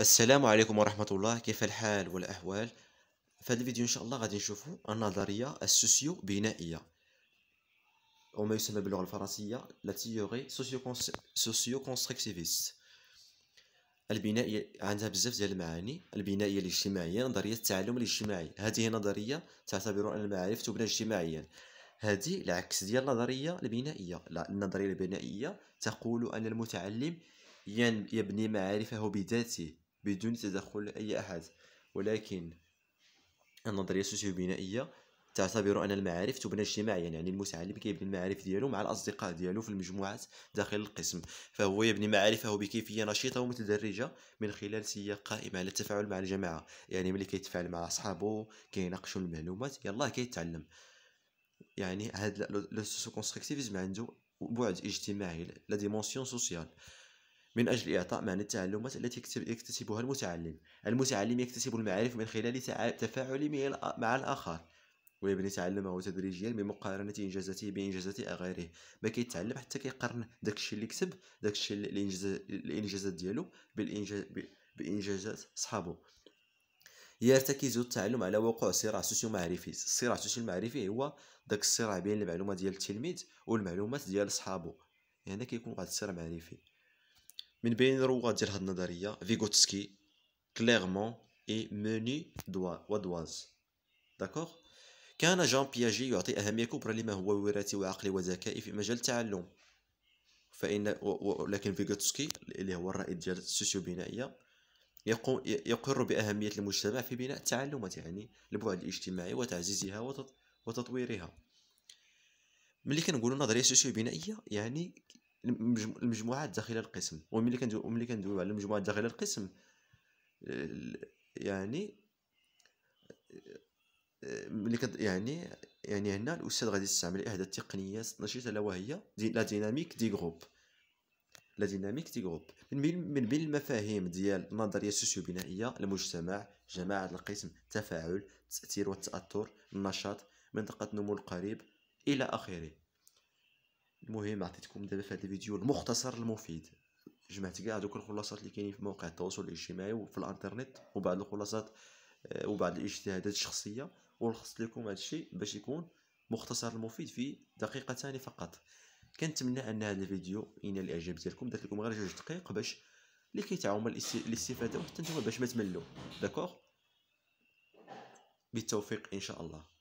السلام عليكم ورحمة الله كيف الحال والأحوال في هذا الفيديو إن شاء الله غادي نشوفوا النظرية السوسيو بنائية أو ما يسمى باللغة الفرنسية لا تيوري سوسيو كونستركتيفيست البنائية عندها بزاف ديال المعاني البنائية الاجتماعية نظرية التعلم الاجتماعي هذه نظرية تعتبر أن المعارف تبنى اجتماعيا هذه العكس ديال النظرية البنائية لا النظرية البنائية تقول أن المتعلم يبني معارفه بذاته بدون تدخل أي أحد ولكن النظرية السوسيوبنائية تعتبر ان المعارف تبنى اجتماعيا يعني المتعلم كيبني المعارف ديالو مع الاصدقاء ديالو في المجموعات داخل القسم فهو يبني معارفه بكيفيه نشيطه ومتدرجه من خلال سياق قائم على التفاعل مع الجماعه يعني ملي كيتفاعل مع اصحابه كيناقشوا المعلومات يلاه كيتعلم يعني هاد لو كونستركتيفيزم عنده بعد اجتماعي لا ديمونسيون سوسيال من أجل إعطاء معنى التعلمات التي يكتسبها المتعلم المتعلم يكتسب المعارف من خلال تفاعله مع الآخر ويبني تعلمه تدريجيا بمقارنة إنجازاته بإنجازات غيره ما كيتعلم حتى كيقارن داك الشيء اللي كسب داك الشيء الإنجازات ديالو بإنجازات صحابه يرتكز التعلم على وقوع صراع سوسيو معرفي الصراع السوسيو المعرفي هو داك الصراع بين المعلومه ديال التلميذ والمعلومات ديال صحابه هنا يعني كيكون واحد الصراع معرفي من بين الرواد ديال هاد النظريه فيغوتسكي كليرمون اي موني دوا ودواز داكوغ كان جان بياجي يعطي أهمية كبرى لما هو وراثي وعقلي وذكائي في مجال التعلم فإن ولكن فيغوتسكي اللي هو الرائد ديال السوسيو بنائية يقر بأهمية المجتمع في بناء التعلمات يعني البعد الاجتماعي وتعزيزها وتطويرها ملي كنقولوا نظريه سوسيو بنائيه يعني المجموعات داخل القسم وملي كندوي وملي كندويو على المجموعات داخل القسم يعني ملي كد يعني يعني هنا الاستاذ غادي يستعمل احدى التقنيات النشيطه الا وهي دي لا ديناميك دي جروب لا ديناميك دي جروب من بين من بين المفاهيم ديال النظريه السوسيو بنائيه المجتمع جماعه القسم تفاعل التاثير والتاثر النشاط منطقه النمو القريب الى اخره المهم عطيتكم دابا في هذا الفيديو المختصر المفيد جمعت كاع دوك الخلاصات اللي كاينين في مواقع التواصل الاجتماعي وفي الانترنت وبعض الخلاصات آه، وبعض الاجتهادات الشخصيه ولخصت لكم هذا الشيء باش يكون مختصر المفيد في دقيقتان فقط كنتمنى ان هذا الفيديو ينال الاعجاب ديالكم درت لكم غير جوج دقائق باش لكي تعم الاستفاده وحتى نتوما باش ما تملوا داكوغ بالتوفيق ان شاء الله